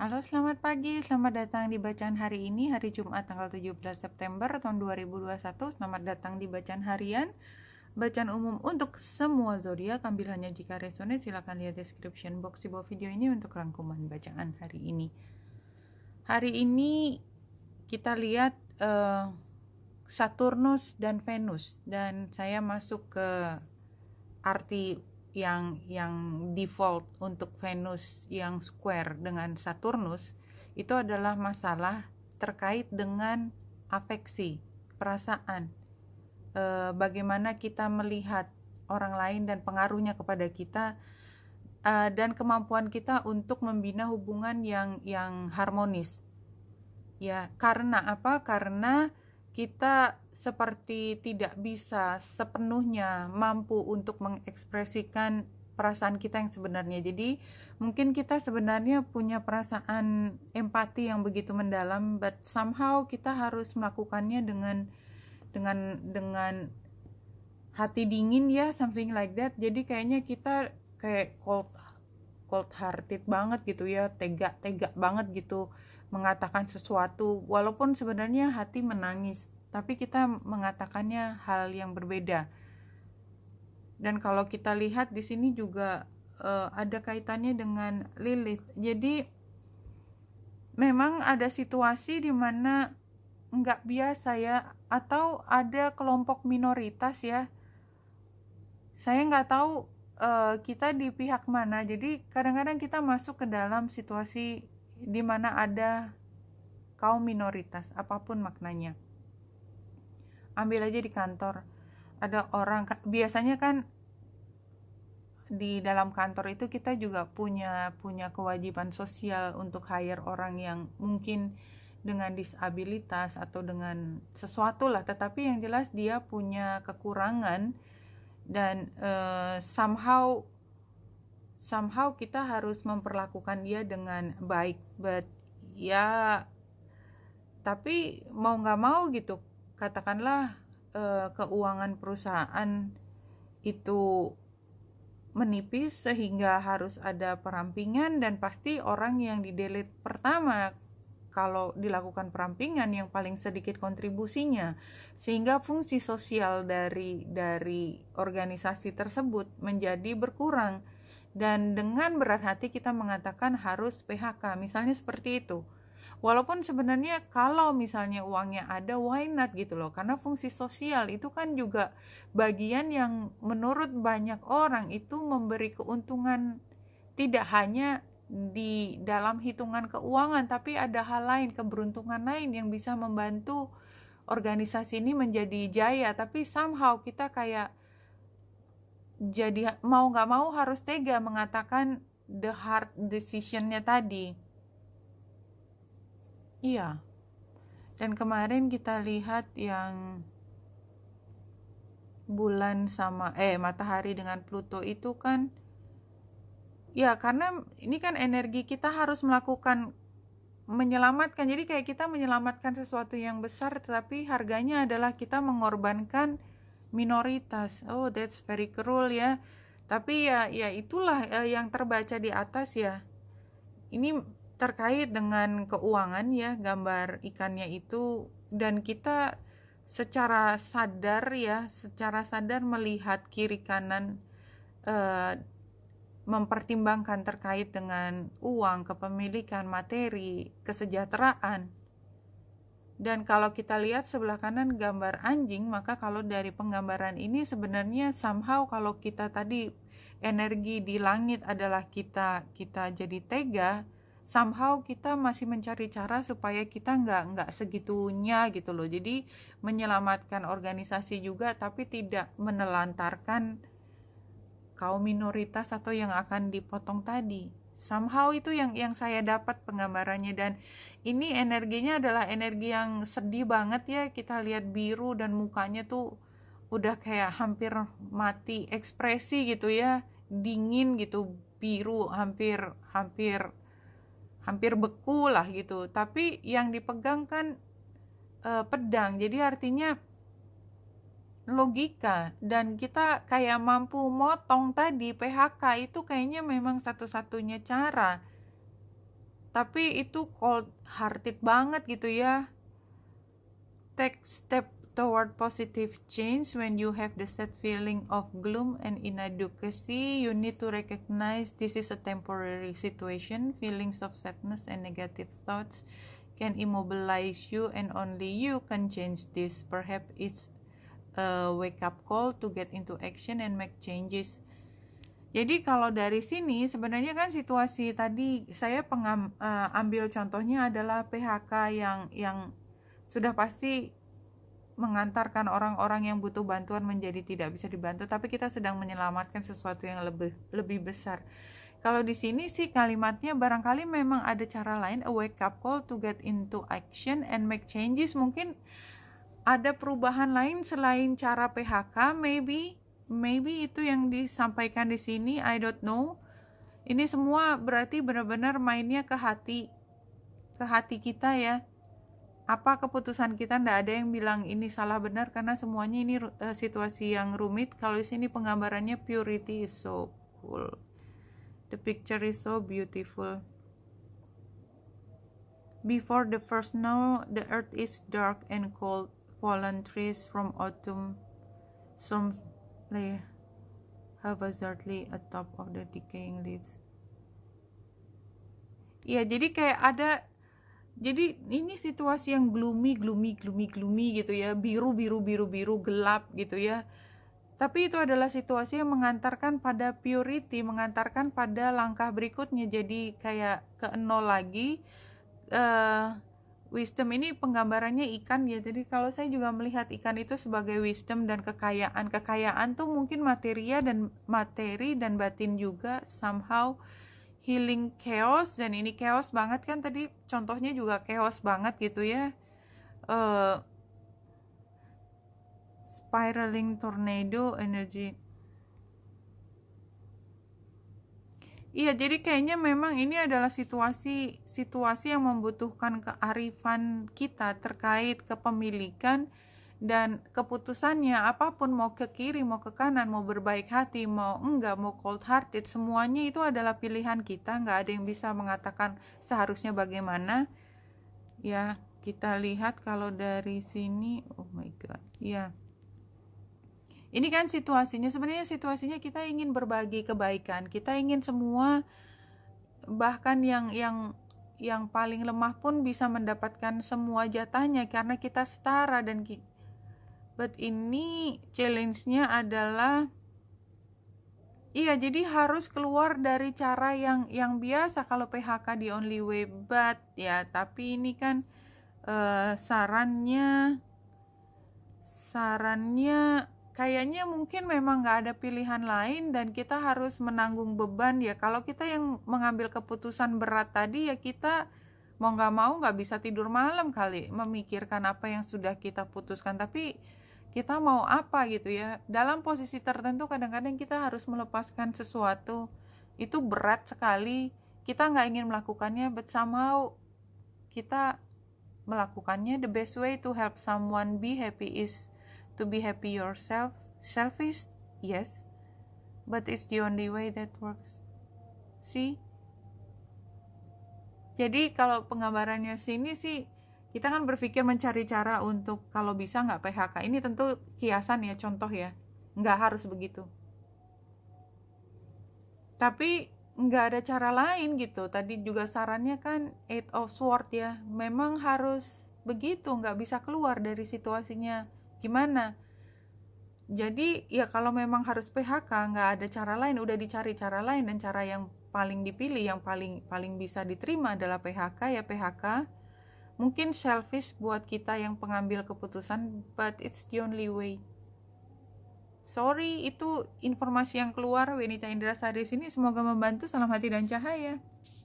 Halo, selamat pagi. Selamat datang di bacaan hari ini, hari Jumat tanggal 17 September tahun 2021. Selamat datang di bacaan harian. Bacaan umum untuk semua zodiak, ambil hanya jika resonate silakan lihat description box di bawah video ini untuk rangkuman bacaan hari ini. Hari ini kita lihat uh, Saturnus dan Venus dan saya masuk ke arti yang yang default untuk Venus yang square dengan Saturnus itu adalah masalah terkait dengan afeksi, perasaan. E, bagaimana kita melihat orang lain dan pengaruhnya kepada kita e, dan kemampuan kita untuk membina hubungan yang yang harmonis. Ya, karena apa? Karena kita seperti tidak bisa sepenuhnya mampu untuk mengekspresikan perasaan kita yang sebenarnya. Jadi, mungkin kita sebenarnya punya perasaan empati yang begitu mendalam, but somehow kita harus melakukannya dengan dengan dengan hati dingin ya, something like that. Jadi kayaknya kita kayak cold cold hearted banget gitu ya, tega-tega banget gitu mengatakan sesuatu walaupun sebenarnya hati menangis tapi kita mengatakannya hal yang berbeda dan kalau kita lihat di sini juga uh, ada kaitannya dengan Lilith jadi memang ada situasi di mana nggak biasa ya atau ada kelompok minoritas ya saya nggak tahu uh, kita di pihak mana jadi kadang-kadang kita masuk ke dalam situasi di mana ada kaum minoritas, apapun maknanya. Ambil aja di kantor, ada orang, biasanya kan di dalam kantor itu kita juga punya punya kewajiban sosial untuk hire orang yang mungkin dengan disabilitas atau dengan sesuatu lah tetapi yang jelas dia punya kekurangan dan uh, somehow somehow kita harus memperlakukan dia dengan baik but ya tapi mau nggak mau gitu katakanlah uh, keuangan perusahaan itu menipis sehingga harus ada perampingan dan pasti orang yang di delete pertama kalau dilakukan perampingan yang paling sedikit kontribusinya sehingga fungsi sosial dari dari organisasi tersebut menjadi berkurang dan dengan berat hati kita mengatakan harus PHK, misalnya seperti itu. Walaupun sebenarnya kalau misalnya uangnya ada, why not gitu loh. Karena fungsi sosial itu kan juga bagian yang menurut banyak orang itu memberi keuntungan tidak hanya di dalam hitungan keuangan, tapi ada hal lain, keberuntungan lain yang bisa membantu organisasi ini menjadi jaya. Tapi somehow kita kayak jadi mau nggak mau harus tega mengatakan the hard decisionnya tadi. Iya. Dan kemarin kita lihat yang bulan sama eh matahari dengan Pluto itu kan ya karena ini kan energi kita harus melakukan menyelamatkan. Jadi kayak kita menyelamatkan sesuatu yang besar tetapi harganya adalah kita mengorbankan minoritas. Oh, that's very cruel ya. Tapi ya ya itulah uh, yang terbaca di atas ya. Ini terkait dengan keuangan ya, gambar ikannya itu dan kita secara sadar ya, secara sadar melihat kiri kanan eh, mempertimbangkan terkait dengan uang, kepemilikan, materi, kesejahteraan dan kalau kita lihat sebelah kanan gambar anjing, maka kalau dari penggambaran ini sebenarnya somehow kalau kita tadi energi di langit adalah kita kita jadi tega, somehow kita masih mencari cara supaya kita nggak nggak segitunya gitu loh. Jadi menyelamatkan organisasi juga tapi tidak menelantarkan kaum minoritas atau yang akan dipotong tadi somehow itu yang yang saya dapat penggambarannya dan ini energinya adalah energi yang sedih banget ya kita lihat biru dan mukanya tuh udah kayak hampir mati ekspresi gitu ya dingin gitu biru hampir hampir hampir beku lah gitu tapi yang dipegang kan uh, pedang jadi artinya logika dan kita kayak mampu motong tadi PHK itu kayaknya memang satu-satunya cara tapi itu cold hearted banget gitu ya take step toward positive change when you have the sad feeling of gloom and inadequacy you need to recognize this is a temporary situation feelings of sadness and negative thoughts can immobilize you and only you can change this perhaps it's a eh, wake up call to get into action and make changes. Jadi kalau dari sini sebenarnya kan situasi tadi saya pengam, uh, ambil contohnya adalah PHK yang yang sudah pasti mengantarkan orang-orang yang butuh bantuan menjadi tidak bisa dibantu tapi kita sedang menyelamatkan sesuatu yang lebih lebih besar. Kalau di sini sih kalimatnya barangkali memang ada cara lain a wake up call to get into action and make changes mungkin ada perubahan lain selain cara PHK maybe maybe itu yang disampaikan di sini I don't know ini semua berarti benar-benar mainnya ke hati ke hati kita ya apa keputusan kita ndak ada yang bilang ini salah benar karena semuanya ini uh, situasi yang rumit kalau di sini penggambarannya purity is so cool the picture is so beautiful before the first snow the earth is dark and cold fallen trees from autumn some lay haphazardly atop of the decaying leaves ya jadi kayak ada jadi ini situasi yang gloomy gloomy gloomy gloomy gitu ya biru biru biru biru gelap gitu ya tapi itu adalah situasi yang mengantarkan pada purity, mengantarkan pada langkah berikutnya. Jadi kayak ke nol lagi, uh, wisdom ini penggambarannya ikan ya jadi kalau saya juga melihat ikan itu sebagai wisdom dan kekayaan kekayaan tuh mungkin materia dan materi dan batin juga somehow healing chaos dan ini chaos banget kan tadi contohnya juga chaos banget gitu ya uh, spiraling tornado energy Iya, jadi kayaknya memang ini adalah situasi situasi yang membutuhkan kearifan kita terkait kepemilikan dan keputusannya apapun mau ke kiri, mau ke kanan, mau berbaik hati, mau enggak, mau cold hearted, semuanya itu adalah pilihan kita, nggak ada yang bisa mengatakan seharusnya bagaimana. Ya, kita lihat kalau dari sini, oh my god, iya. Yeah ini kan situasinya sebenarnya situasinya kita ingin berbagi kebaikan kita ingin semua bahkan yang yang yang paling lemah pun bisa mendapatkan semua jatahnya karena kita setara dan but ini challenge-nya adalah iya jadi harus keluar dari cara yang yang biasa kalau PHK di only way but ya tapi ini kan uh, sarannya sarannya kayaknya mungkin memang nggak ada pilihan lain dan kita harus menanggung beban ya kalau kita yang mengambil keputusan berat tadi ya kita mau nggak mau nggak bisa tidur malam kali memikirkan apa yang sudah kita putuskan tapi kita mau apa gitu ya dalam posisi tertentu kadang-kadang kita harus melepaskan sesuatu itu berat sekali kita nggak ingin melakukannya but somehow kita melakukannya the best way to help someone be happy is To be happy yourself, selfish, yes, but it's the only way that works. See? Jadi kalau penggambarannya sini sih kita kan berpikir mencari cara untuk kalau bisa nggak PHK. Ini tentu kiasan ya, contoh ya. Nggak harus begitu. Tapi nggak ada cara lain gitu. Tadi juga sarannya kan eight of sword ya. Memang harus begitu, nggak bisa keluar dari situasinya gimana jadi ya kalau memang harus PHK nggak ada cara lain udah dicari cara lain dan cara yang paling dipilih yang paling paling bisa diterima adalah PHK ya PHK mungkin selfish buat kita yang pengambil keputusan but it's the only way sorry itu informasi yang keluar Wenita Indra Sari sini semoga membantu salam hati dan cahaya